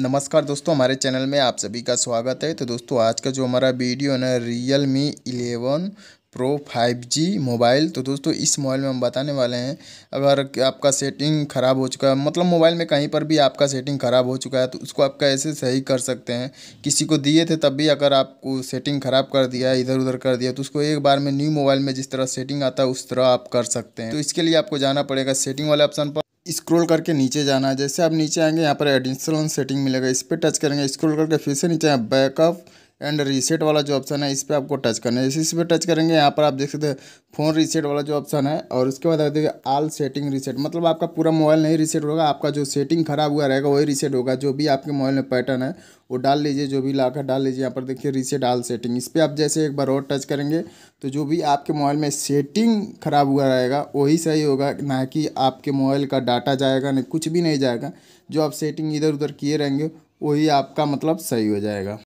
नमस्कार दोस्तों हमारे चैनल में आप सभी का स्वागत है तो दोस्तों आज का जो हमारा वीडियो है ना Realme eleven pro five G mobile तो दोस्तों इस मोबाइल में हम बताने वाले हैं अगर आपका सेटिंग ख़राब हो चुका है मतलब मोबाइल में कहीं पर भी आपका सेटिंग ख़राब हो चुका है तो उसको आप कैसे सही कर सकते हैं किसी को दिए थे तब भी अगर आपको सेटिंग ख़राब कर दिया इधर उधर कर दिया तो उसको एक बार में न्यू मोबाइल में जिस तरह सेटिंग आता है उस तरह आप कर सकते हैं तो इसके लिए आपको जाना पड़ेगा सेटिंग वाले ऑप्शन पर स्क्रॉल करके नीचे जाना है जैसे आप नीचे आएंगे यहाँ पर एडिशनल सेटिंग मिलेगा इस पर टच करेंगे स्क्रॉल करके फिर से नीचे बैकअप एंड रीसेट वाला जो ऑप्शन है इस पर आपको टच करना है जैसे इस पर टच करेंगे यहाँ पर आप देख सकते हैं फ़ोन रीसेट वाला जो ऑप्शन है और उसके बाद आप देखिए आल सेटिंग रीसेट मतलब आपका पूरा मोबाइल नहीं रीसेट होगा आपका जो सेटिंग खराब हुआ रहेगा वही रीसेट होगा जो भी आपके मोबाइल में पैटर्न है वो डाल लीजिए जो भी लाखा डाल लीजिए यहाँ पर देखिए रीसेट आल सेटिंग इस पर आप जैसे एक बार और टच करेंगे तो जो भी आपके मोबाइल में सेटिंग खराब हुआ रहेगा वही सही होगा ना कि आपके मोबाइल का डाटा जाएगा नहीं कुछ भी नहीं जाएगा जो आप सेटिंग इधर उधर किए रहेंगे वही आपका मतलब सही हो जाएगा